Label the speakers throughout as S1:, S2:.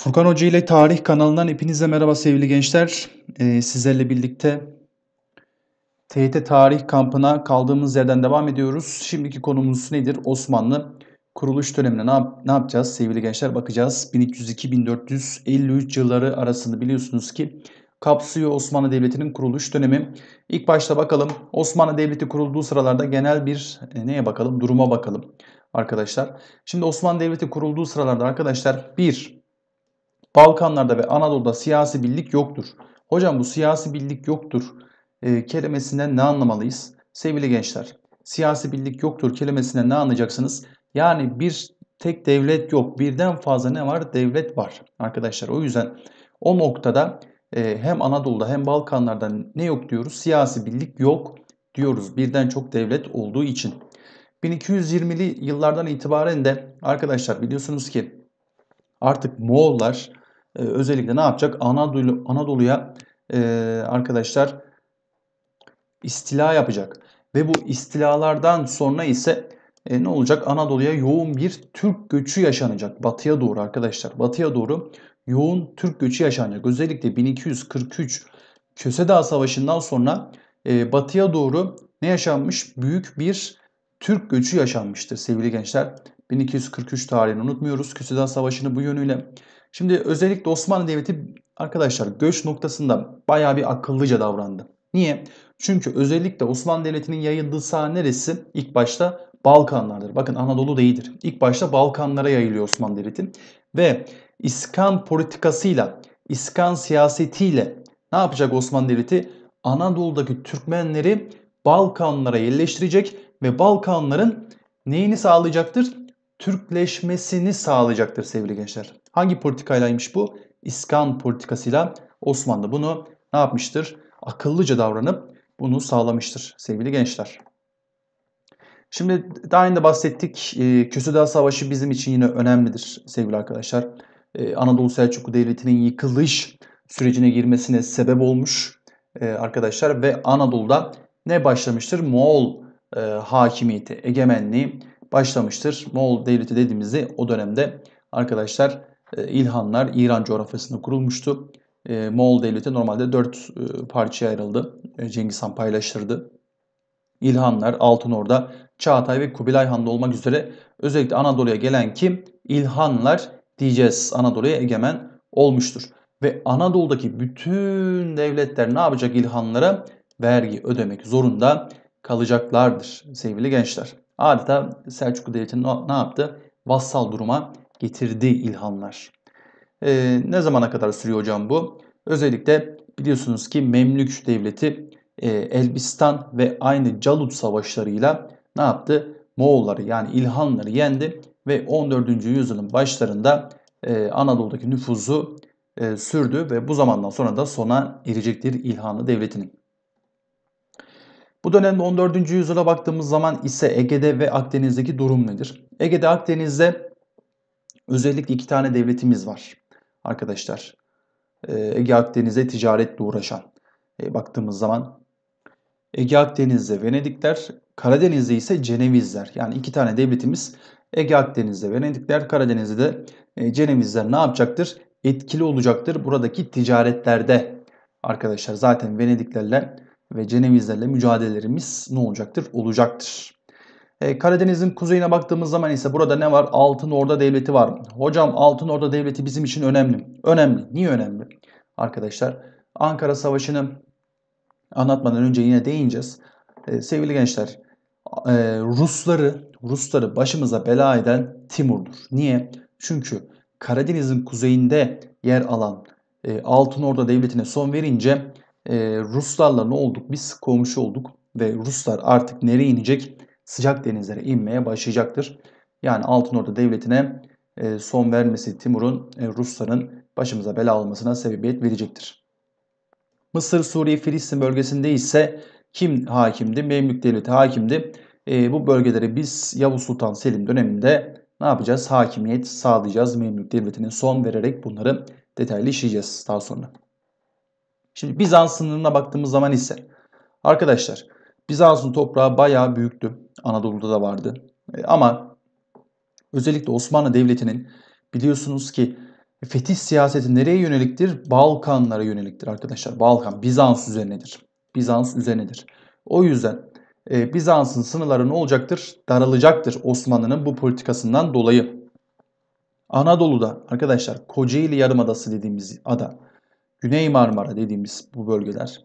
S1: Furkan Hoca ile Tarih kanalından hepinize merhaba sevgili gençler. Ee, sizlerle birlikte TYT Tarih kampına kaldığımız yerden devam ediyoruz. Şimdiki konumuz nedir? Osmanlı kuruluş döneminde ne, yap ne yapacağız sevgili gençler? Bakacağız. 1302-1453 yılları arasında biliyorsunuz ki kapsıyor Osmanlı Devleti'nin kuruluş dönemi. İlk başta bakalım Osmanlı Devleti kurulduğu sıralarda genel bir e, neye bakalım? Duruma bakalım arkadaşlar. Şimdi Osmanlı Devleti kurulduğu sıralarda arkadaşlar bir Balkanlarda ve Anadolu'da siyasi birlik yoktur. Hocam bu siyasi birlik yoktur e, kelimesinden ne anlamalıyız? Sevgili gençler, siyasi birlik yoktur kelimesinden ne anlayacaksınız? Yani bir tek devlet yok. Birden fazla ne var? Devlet var arkadaşlar. O yüzden o noktada e, hem Anadolu'da hem Balkanlarda ne yok diyoruz? Siyasi birlik yok diyoruz. Birden çok devlet olduğu için. 1220'li yıllardan itibaren de arkadaşlar biliyorsunuz ki artık Moğollar ee, özellikle ne yapacak? Anadolu Anadolu'ya e, arkadaşlar istila yapacak. Ve bu istilalardan sonra ise e, ne olacak? Anadolu'ya yoğun bir Türk göçü yaşanacak. Batıya doğru arkadaşlar. Batıya doğru yoğun Türk göçü yaşanacak. Özellikle 1243 Köse Dağı Savaşı'ndan sonra e, batıya doğru ne yaşanmış? Büyük bir Türk göçü yaşanmıştır sevgili gençler. 1243 tarihini unutmuyoruz. Köse Dağı Savaşı'nı bu yönüyle Şimdi özellikle Osmanlı Devleti arkadaşlar göç noktasında bayağı bir akıllıca davrandı. Niye? Çünkü özellikle Osmanlı Devleti'nin yayıldığı saha neresi? İlk başta Balkanlardır. Bakın Anadolu değildir. İlk başta Balkanlara yayılıyor Osmanlı Devleti. Ve İskan politikasıyla, İskan siyasetiyle ne yapacak Osmanlı Devleti? Anadolu'daki Türkmenleri Balkanlara yerleştirecek ve Balkanların neyini sağlayacaktır? Türkleşmesini sağlayacaktır sevgili gençler. Hangi politikaylaymış bu? İskan politikasıyla Osmanlı bunu ne yapmıştır? Akıllıca davranıp bunu sağlamıştır sevgili gençler. Şimdi daha önce bahsettik. Köse Savaşı bizim için yine önemlidir sevgili arkadaşlar. E, Anadolu Selçuklu Devleti'nin yıkılış sürecine girmesine sebep olmuş e, arkadaşlar ve Anadolu'da ne başlamıştır? Moğol e, hakimiyeti, egemenliği başlamıştır. Moğol Devleti dediğimizde o dönemde arkadaşlar e, İlhanlar İran coğrafyasında kurulmuştu. E, Moğol Devleti normalde dört e, parçaya ayrıldı. Cengiz Han paylaştırdı. İlhanlar, Altınorda, Çağatay ve Kubilay Han'da olmak üzere özellikle Anadolu'ya gelen kim? İlhanlar diyeceğiz Anadolu'ya egemen olmuştur. Ve Anadolu'daki bütün devletler ne yapacak İlhanlara? Vergi ödemek zorunda kalacaklardır sevgili gençler adeta Selçuklu Devleti'ni ne yaptı? Vassal duruma getirdi İlhanlar. E, ee, ne zamana kadar sürüyor hocam bu? Özellikle biliyorsunuz ki Memlük Devleti e, Elbistan ve aynı Calut savaşlarıyla ne yaptı? Moğolları yani İlhanları yendi ve 14. yüzyılın başlarında e, Anadolu'daki nüfuzu e, sürdü ve bu zamandan sonra da sona erecektir İlhanlı Devleti'nin. Bu dönemde 14. yüzyıla baktığımız zaman ise Ege'de ve Akdeniz'deki durum nedir? Ege'de Akdeniz'de özellikle iki tane devletimiz var arkadaşlar. Ee, Ege Akdeniz'de ticaretle uğraşan e, baktığımız zaman Ege Akdeniz'de Venedikler, Karadeniz'de ise Cenevizler. Yani iki tane devletimiz Ege Akdeniz'de Venedikler, Karadeniz'de de Cenevizler ne yapacaktır? Etkili olacaktır buradaki ticaretlerde arkadaşlar. Zaten Venediklerle ve Cenevizlerle mücadelelerimiz ne olacaktır? Olacaktır. E, Karadeniz'in kuzeyine baktığımız zaman ise burada ne var? Altın Orda Devleti var. Hocam Altın Orda Devleti bizim için önemli. Önemli. Niye önemli? Arkadaşlar Ankara Savaşı'nı anlatmadan önce yine değineceğiz. E, sevgili gençler e, Rusları Rusları başımıza bela eden Timur'dur. Niye? Çünkü Karadeniz'in kuzeyinde yer alan e, Altın Orda Devleti'ne son verince e, Ruslarla ne olduk? Biz komşu olduk ve Ruslar artık nereye inecek? Sıcak denizlere inmeye başlayacaktır. Yani Altınordu Devleti'ne e, son vermesi Timur'un e, Rusların başımıza bela almasına sebebiyet verecektir. Mısır, Suriye, Filistin bölgesinde ise kim hakimdi? Memlük Devleti hakimdi. E, bu bölgeleri biz Yavuz Sultan Selim döneminde ne yapacağız? Hakimiyet sağlayacağız. Memlük Devleti'nin son vererek bunları detaylı işleyeceğiz daha sonra. Şimdi Bizans sınırına baktığımız zaman ise arkadaşlar Bizans'ın toprağı bayağı büyüktü. Anadolu'da da vardı. E, ama özellikle Osmanlı Devleti'nin biliyorsunuz ki fetih siyaseti nereye yöneliktir? Balkanlara yöneliktir arkadaşlar. Balkan Bizans üzerinedir. Bizans üzerinedir. O yüzden e, Bizans'ın sınırları ne olacaktır? Daralacaktır Osmanlı'nın bu politikasından dolayı. Anadolu'da arkadaşlar Kocaeli Yarımadası dediğimiz ada Güney Marmara dediğimiz bu bölgeler,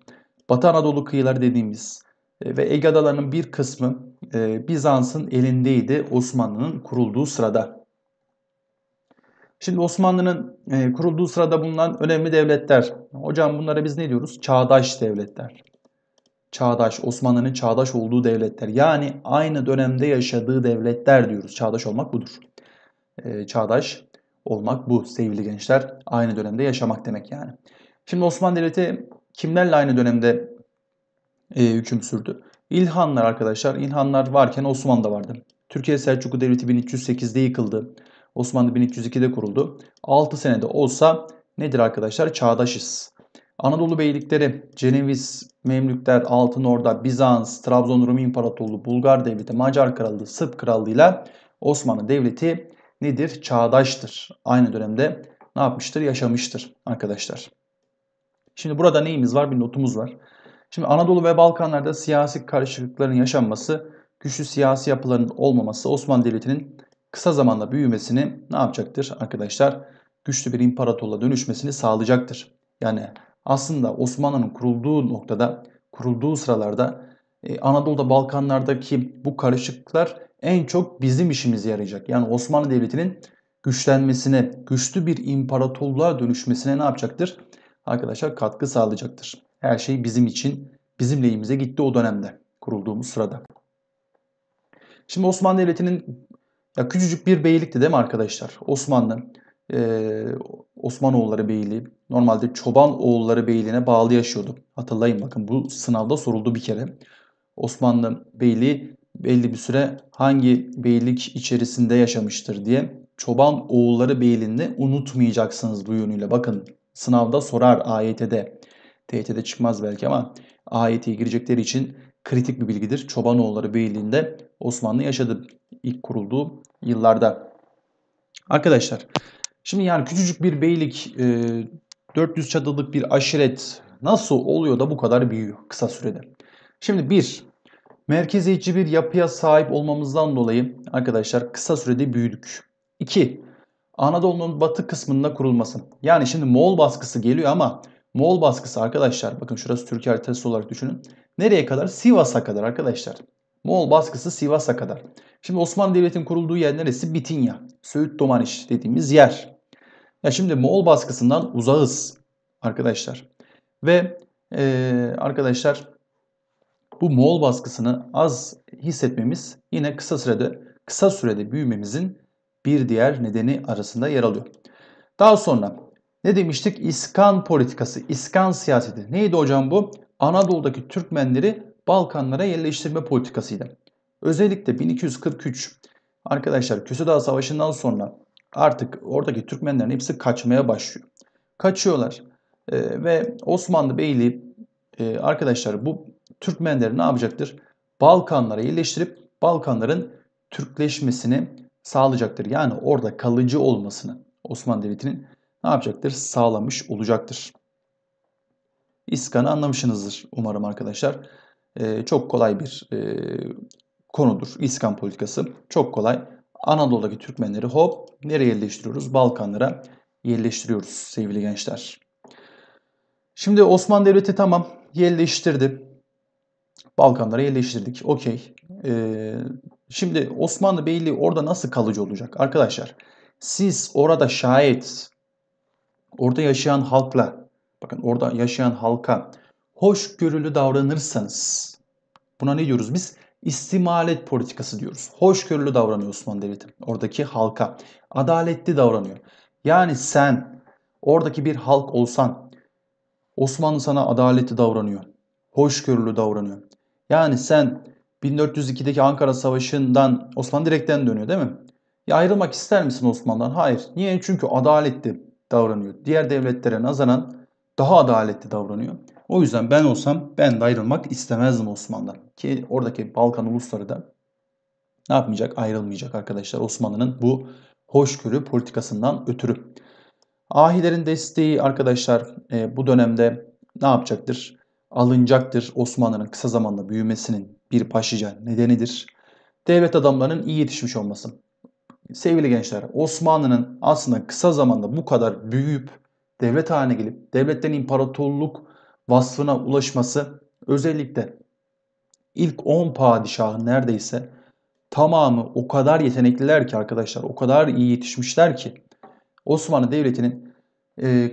S1: Batı Anadolu kıyıları dediğimiz e, ve Ege Adaları'nın bir kısmı e, Bizans'ın elindeydi Osmanlı'nın kurulduğu sırada. Şimdi Osmanlı'nın e, kurulduğu sırada bulunan önemli devletler. Hocam bunlara biz ne diyoruz? Çağdaş devletler. Çağdaş, Osmanlı'nın çağdaş olduğu devletler. Yani aynı dönemde yaşadığı devletler diyoruz. Çağdaş olmak budur. Çağdaş olmak bu sevgili gençler. Aynı dönemde yaşamak demek yani. Şimdi Osmanlı Devleti kimlerle aynı dönemde e, hüküm sürdü? İlhanlar arkadaşlar. İlhanlar varken Osmanlı da vardı. Türkiye Selçuklu Devleti 1308'de yıkıldı. Osmanlı 1302'de kuruldu. 6 senede olsa nedir arkadaşlar? Çağdaşız. Anadolu beylikleri, Ceneviz, Memlükler, Altın Orda, Bizans, Trabzon Rum İmparatorluğu, Bulgar Devleti, Macar Krallığı, Sırp Krallığı ile Osmanlı Devleti nedir? Çağdaştır. Aynı dönemde ne yapmıştır? Yaşamıştır arkadaşlar. Şimdi burada neyimiz var? Bir notumuz var. Şimdi Anadolu ve Balkanlarda siyasi karışıklıkların yaşanması, güçlü siyasi yapıların olmaması Osmanlı Devleti'nin kısa zamanda büyümesini ne yapacaktır arkadaşlar? Güçlü bir imparatorluğa dönüşmesini sağlayacaktır. Yani aslında Osmanlı'nın kurulduğu noktada, kurulduğu sıralarda e, Anadolu'da Balkanlardaki bu karışıklıklar en çok bizim işimize yarayacak. Yani Osmanlı Devleti'nin güçlenmesine, güçlü bir imparatorluğa dönüşmesine ne yapacaktır? arkadaşlar katkı sağlayacaktır. Her şey bizim için, bizim lehimize gitti o dönemde kurulduğumuz sırada. Şimdi Osmanlı Devleti'nin ya küçücük bir beylikti değil mi arkadaşlar? Osmanlı, e, Osmanoğulları Beyliği normalde Çoban Oğulları Beyliği'ne bağlı yaşıyordu. Hatırlayın bakın bu sınavda soruldu bir kere. Osmanlı Beyliği belli bir süre hangi beylik içerisinde yaşamıştır diye Çoban Oğulları Beyliği'ni unutmayacaksınız bu yönüyle. Bakın sınavda sorar AYT'de. TYT'de çıkmaz belki ama AYT'ye girecekleri için kritik bir bilgidir. Çobanoğulları Beyliği'nde Osmanlı yaşadı ilk kurulduğu yıllarda. Arkadaşlar şimdi yani küçücük bir beylik 400 e, çadırlık bir aşiret nasıl oluyor da bu kadar büyüyor kısa sürede? Şimdi bir merkeziyetçi bir yapıya sahip olmamızdan dolayı arkadaşlar kısa sürede büyüdük. 2. Anadolu'nun batı kısmında kurulmasın. Yani şimdi Moğol baskısı geliyor ama Moğol baskısı arkadaşlar bakın şurası Türkiye haritası olarak düşünün. Nereye kadar? Sivas'a kadar arkadaşlar. Moğol baskısı Sivas'a kadar. Şimdi Osmanlı Devleti'nin kurulduğu yer neresi? Bitinya. Söğüt Domaniş dediğimiz yer. Ya şimdi Moğol baskısından uzağız arkadaşlar. Ve e, arkadaşlar bu Moğol baskısını az hissetmemiz yine kısa sürede kısa sürede büyümemizin bir diğer nedeni arasında yer alıyor. Daha sonra ne demiştik? İskan politikası, İskan siyaseti. Neydi hocam bu? Anadolu'daki Türkmenleri Balkanlara yerleştirme politikasıydı. Özellikle 1243 arkadaşlar Küsüdağ Savaşı'ndan sonra artık oradaki Türkmenlerin hepsi kaçmaya başlıyor. Kaçıyorlar ee, ve Osmanlı Beyliği e, arkadaşlar bu Türkmenleri ne yapacaktır? Balkanlara yerleştirip Balkanların Türkleşmesini sağlayacaktır. Yani orada kalıcı olmasını Osmanlı Devleti'nin ne yapacaktır? Sağlamış olacaktır. İskan'ı anlamışsınızdır umarım arkadaşlar. Ee, çok kolay bir e, konudur İskan politikası. Çok kolay. Anadolu'daki Türkmenleri hop nereye yerleştiriyoruz? Balkanlara yerleştiriyoruz sevgili gençler. Şimdi Osmanlı Devleti tamam yerleştirdi. Balkanlara yerleştirdik. Okey. Ee, şimdi Osmanlı Beyliği orada nasıl kalıcı olacak? Arkadaşlar siz orada şayet orada yaşayan halkla bakın orada yaşayan halka hoşgörülü davranırsanız buna ne diyoruz biz? İstimalet politikası diyoruz. Hoşgörülü davranıyor Osmanlı Devleti. Oradaki halka. Adaletli davranıyor. Yani sen oradaki bir halk olsan Osmanlı sana adaletli davranıyor hoşgörülü davranıyor. Yani sen 1402'deki Ankara Savaşı'ndan Osmanlı direkten dönüyor değil mi? Ya ayrılmak ister misin Osmanlı'dan? Hayır. Niye? Çünkü adaletli davranıyor. Diğer devletlere nazaran daha adaletli davranıyor. O yüzden ben olsam ben de ayrılmak istemezdim Osmanlı'dan. Ki oradaki Balkan ulusları da ne yapmayacak? Ayrılmayacak arkadaşlar Osmanlı'nın bu hoşgörü politikasından ötürü. Ahilerin desteği arkadaşlar e, bu dönemde ne yapacaktır? alınacaktır. Osmanlı'nın kısa zamanda büyümesinin bir başlıca nedenidir. Devlet adamlarının iyi yetişmiş olması. Sevgili gençler, Osmanlı'nın aslında kısa zamanda bu kadar büyüyüp devlet haline gelip devletten imparatorluk vasfına ulaşması özellikle ilk 10 padişahı neredeyse tamamı o kadar yetenekliler ki arkadaşlar, o kadar iyi yetişmişler ki Osmanlı Devleti'nin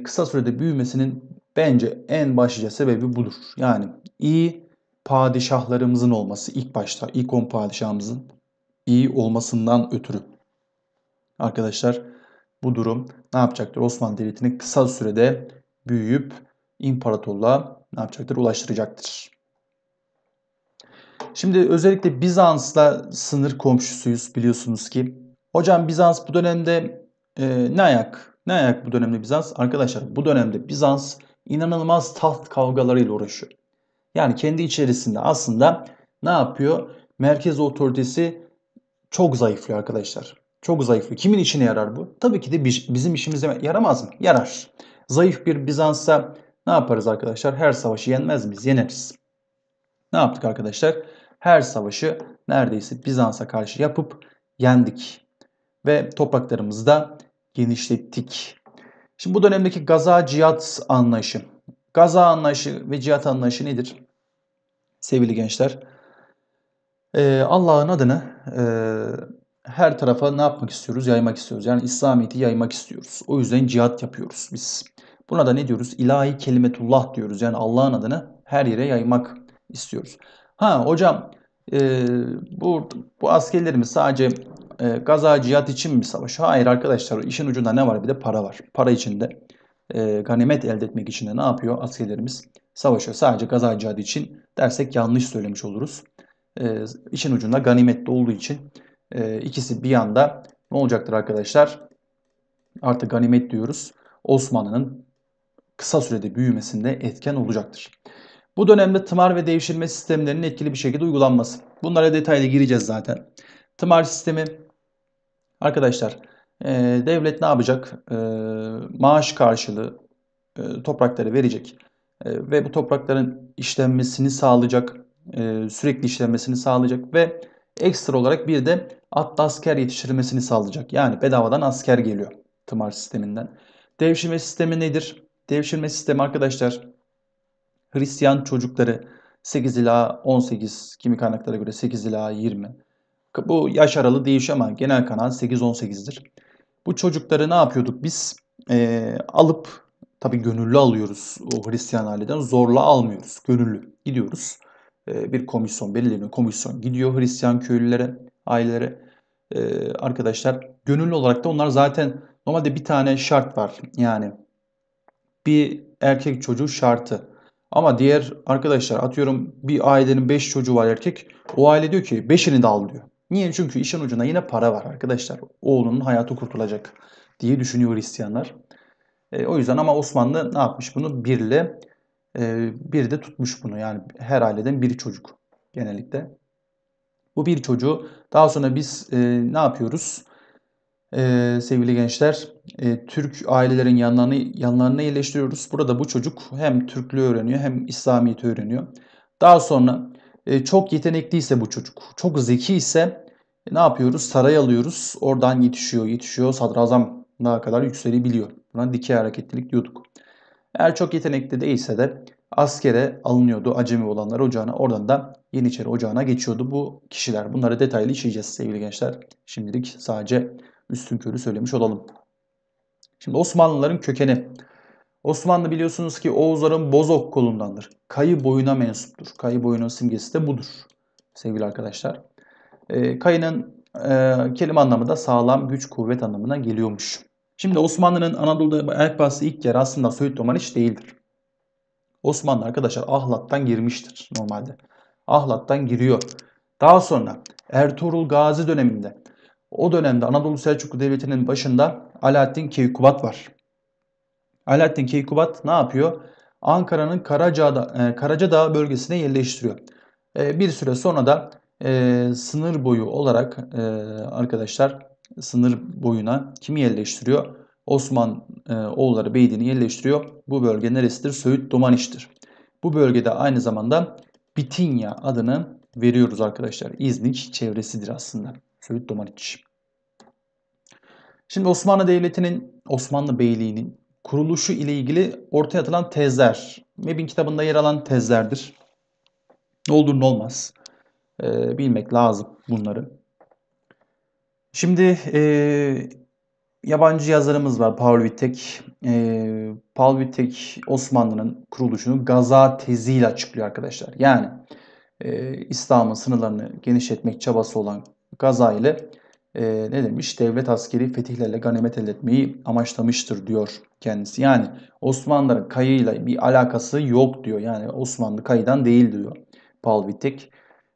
S1: kısa sürede büyümesinin Bence en başlıca sebebi budur. Yani iyi padişahlarımızın olması ilk başta ilk 10 padişahımızın iyi olmasından ötürü. Arkadaşlar bu durum ne yapacaktır? Osmanlı Devleti'ni kısa sürede büyüyüp imparatorluğa ne yapacaktır? Ulaştıracaktır. Şimdi özellikle Bizans'la sınır komşusuyuz biliyorsunuz ki. Hocam Bizans bu dönemde e, ne ayak? Ne ayak bu dönemde Bizans? Arkadaşlar bu dönemde Bizans inanılmaz taht kavgalarıyla uğraşıyor. Yani kendi içerisinde aslında ne yapıyor? Merkez otoritesi çok zayıflıyor arkadaşlar. Çok zayıflıyor. Kimin içine yarar bu? Tabii ki de bizim işimize yaramaz mı? Yarar. Zayıf bir Bizans'a ne yaparız arkadaşlar? Her savaşı yenmez miyiz? Yeneriz. Ne yaptık arkadaşlar? Her savaşı neredeyse Bizans'a karşı yapıp yendik. Ve topraklarımızı da genişlettik. Şimdi bu dönemdeki gaza cihat anlayışı. Gaza anlayışı ve cihat anlayışı nedir? Sevgili gençler, e, Allah'ın adını e, her tarafa ne yapmak istiyoruz? Yaymak istiyoruz. Yani İslamiyet'i yaymak istiyoruz. O yüzden cihat yapıyoruz biz. Buna da ne diyoruz? İlahi kelimetullah diyoruz. Yani Allah'ın adını her yere yaymak istiyoruz. Ha hocam e, bu, bu askerlerimiz sadece e, Gaza cihat için mi savaş? Hayır arkadaşlar işin ucunda ne var? Bir de para var. Para içinde e, ganimet elde etmek için de ne yapıyor askerlerimiz? Savaşıyor. Sadece Gaza cihadı için dersek yanlış söylemiş oluruz. E, işin ucunda ganimette olduğu için e, ikisi bir yanda ne olacaktır arkadaşlar? Artık ganimet diyoruz. Osmanlı'nın kısa sürede büyümesinde etken olacaktır. Bu dönemde tımar ve devşirme sistemlerinin etkili bir şekilde uygulanması. Bunlara detaylı gireceğiz zaten. Tımar sistemi Arkadaşlar e, devlet ne yapacak? E, maaş karşılığı e, toprakları verecek e, ve bu toprakların işlenmesini sağlayacak, e, sürekli işlenmesini sağlayacak ve ekstra olarak bir de atlı asker yetiştirilmesini sağlayacak. Yani bedavadan asker geliyor tımar sisteminden. Devşirme sistemi nedir? Devşirme sistemi arkadaşlar Hristiyan çocukları 8 ila 18 kimi kaynaklara göre 8 ila 20 bu yaş aralığı değişiyor ama genel kanal 8-18'dir. Bu çocukları ne yapıyorduk biz? Ee, alıp tabi gönüllü alıyoruz o Hristiyan aileden. Zorla almıyoruz. Gönüllü gidiyoruz. Ee, bir komisyon belirleniyor. komisyon gidiyor Hristiyan köylülere, ailelere. Ee, arkadaşlar gönüllü olarak da onlar zaten normalde bir tane şart var. Yani bir erkek çocuğu şartı. Ama diğer arkadaşlar atıyorum bir ailenin 5 çocuğu var erkek. O aile diyor ki 5'ini de al diyor. Niye? Çünkü işin ucuna yine para var arkadaşlar. Oğlunun hayatı kurtulacak diye düşünüyor Hristiyanlar. E, o yüzden ama Osmanlı ne yapmış bunu? Birle e, bir de tutmuş bunu. Yani her aileden bir çocuk genellikle. Bu bir çocuğu daha sonra biz e, ne yapıyoruz? Ee, sevgili gençler, e, Türk ailelerin yanlarını, yanlarına iyileştiriyoruz. Burada bu çocuk hem Türklüğü öğreniyor hem İslamiyet öğreniyor. Daha sonra e, çok yetenekliyse bu çocuk, çok zeki ise e, ne yapıyoruz? Saray alıyoruz. Oradan yetişiyor, yetişiyor. sadrazam daha kadar yükselebiliyor. Buna dikey hareketlilik diyorduk. Eğer çok yetenekli değilse de askere alınıyordu acemi olanlar ocağına. Oradan da Yeniçeri ocağına geçiyordu bu kişiler. Bunları detaylı işleyeceğiz sevgili gençler. Şimdilik sadece üstün körü söylemiş olalım. Şimdi Osmanlıların kökeni Osmanlı biliyorsunuz ki Oğuzların Bozok kolundandır. Kayı boyuna mensuptur. Kayı boyunun simgesi de budur sevgili arkadaşlar. E, kayının e, kelime anlamı da sağlam, güç, kuvvet anlamına geliyormuş. Şimdi Osmanlı'nın Anadolu'da ayak bastı ilk yer aslında Söğüt Domaniç değildir. Osmanlı arkadaşlar Ahlat'tan girmiştir normalde. Ahlat'tan giriyor. Daha sonra Ertuğrul Gazi döneminde o dönemde Anadolu Selçuklu Devleti'nin başında Alaaddin Keykubat var. Alaaddin Keykubat ne yapıyor? Ankara'nın Karacadağ, e, Karacadağ bölgesine yerleştiriyor. E, bir süre sonra da e, sınır boyu olarak arkadaşlar sınır boyuna kimi yerleştiriyor? Osman oğulları Beydi'ni yerleştiriyor. Bu bölge neresidir? Söğüt Domaniş'tir. Bu bölgede aynı zamanda Bitinya adını veriyoruz arkadaşlar. İznik çevresidir aslında. Söğüt Domaniç. Şimdi Osmanlı Devleti'nin, Osmanlı Beyliği'nin kuruluşu ile ilgili ortaya atılan tezler. MEB'in kitabında yer alan tezlerdir. Ne olur ne olmaz. E, bilmek lazım bunları. Şimdi e, yabancı yazarımız var Paul Wittek. E, Paul Wittek Osmanlı'nın kuruluşunu Gaza teziyle açıklıyor arkadaşlar. Yani e, İslam'ın sınırlarını genişletmek çabası olan Gaza ile e, ne demiş? Devlet askeri fetihlerle ganimet elde etmeyi amaçlamıştır diyor kendisi. Yani Osmanlıların kayıyla bir alakası yok diyor. Yani Osmanlı kayıdan değil diyor Palvitik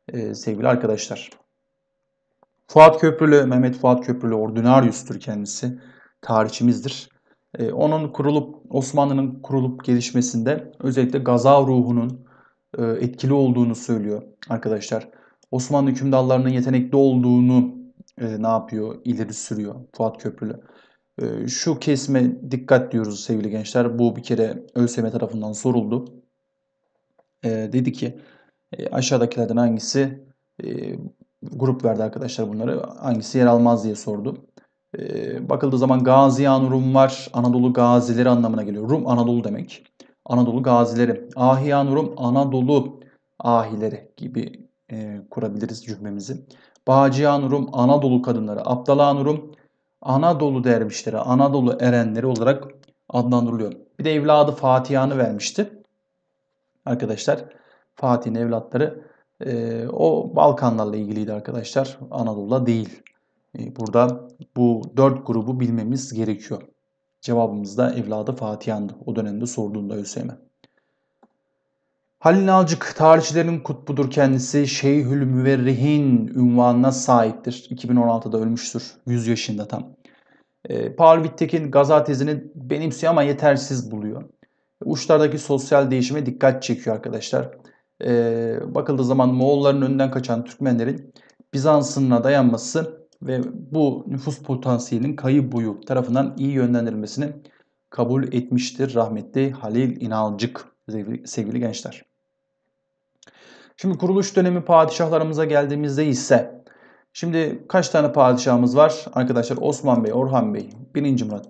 S1: e, ee, sevgili arkadaşlar. Fuat Köprülü, Mehmet Fuat Köprülü ordinaryüstür kendisi. Tarihçimizdir. E, onun kurulup Osmanlı'nın kurulup gelişmesinde özellikle Gazav ruhunun e, etkili olduğunu söylüyor arkadaşlar. Osmanlı hükümdarlarının yetenekli olduğunu e, ne yapıyor, ileri sürüyor Fuat Köprülü. E, şu kesme dikkat diyoruz sevgili gençler. Bu bir kere ÖSYM tarafından soruldu. E, dedi ki e, aşağıdakilerden hangisi e, grup verdi arkadaşlar bunları hangisi yer almaz diye sordu. E, bakıldığı zaman Gaziyan Rum var. Anadolu gazileri anlamına geliyor. Rum Anadolu demek. Anadolu gazileri. Ahiyan Rum Anadolu ahileri gibi e, kurabiliriz cümlemizi. Bağcıyanurum Anadolu kadınları, Abdalanurum Anadolu dervişleri, Anadolu erenleri olarak adlandırılıyor. Bir de evladı Fatihan'ı vermişti. Arkadaşlar Fatih'in evlatları e, o Balkanlarla ilgiliydi arkadaşlar. Anadolu'da değil. E, burada bu dört grubu bilmemiz gerekiyor. Cevabımız da evladı Fatihan'dı. O dönemde sorduğunda Hüseyin'e. Halil Nalcık tarihçilerin kutbudur kendisi. Şeyhül Müverrihin ünvanına sahiptir. 2016'da ölmüştür. 100 yaşında tam. E, Paul Wittek'in gaza tezini benimsiyor ama yetersiz buluyor. Uçlardaki sosyal değişime dikkat çekiyor arkadaşlar. E, bakıldığı zaman Moğolların önden kaçan Türkmenlerin Bizans'ına dayanması ve bu nüfus potansiyelinin kayı boyu tarafından iyi yönlendirilmesini kabul etmiştir rahmetli Halil İnalcık sevgili gençler. Şimdi kuruluş dönemi padişahlarımıza geldiğimizde ise şimdi kaç tane padişahımız var? Arkadaşlar Osman Bey, Orhan Bey, 1. Murat,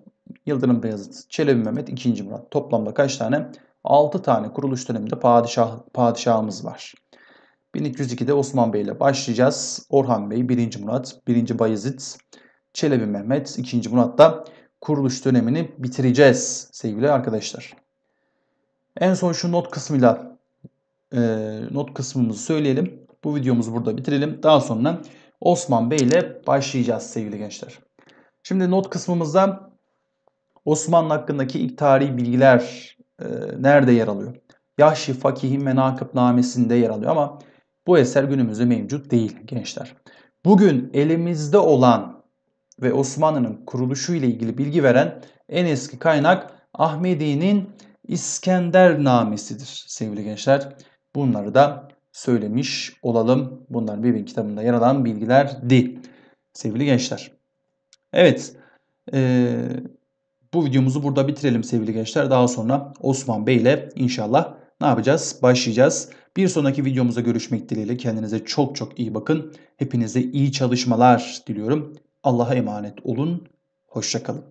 S1: Yıldırım Beyazıt, Çelebi Mehmet, 2. Murat. Toplamda kaç tane? 6 tane kuruluş döneminde padişah, padişahımız var. 1202'de Osman Bey ile başlayacağız. Orhan Bey, 1. Murat, 1. Bayezid, Çelebi Mehmet, 2. Murat da kuruluş dönemini bitireceğiz sevgili arkadaşlar. En son şu not kısmıyla e, not kısmımızı söyleyelim. Bu videomuzu burada bitirelim. Daha sonra Osman Bey ile başlayacağız sevgili gençler. Şimdi not kısmımızda Osmanlı hakkındaki ilk tarihi bilgiler e, nerede yer alıyor? Yahşi Fakih'in menakıbnamesinde yer alıyor ama bu eser günümüzde mevcut değil gençler. Bugün elimizde olan ve Osmanlı'nın kuruluşu ile ilgili bilgi veren en eski kaynak Ahmedi'nin İskender namesidir sevgili gençler. Bunları da söylemiş olalım. Bunlar BİB'in kitabında yer alan bilgilerdi. Sevgili gençler. Evet. Ee, bu videomuzu burada bitirelim sevgili gençler. Daha sonra Osman Bey ile inşallah ne yapacağız? Başlayacağız. Bir sonraki videomuzda görüşmek dileğiyle. Kendinize çok çok iyi bakın. Hepinize iyi çalışmalar diliyorum. Allah'a emanet olun. Hoşçakalın.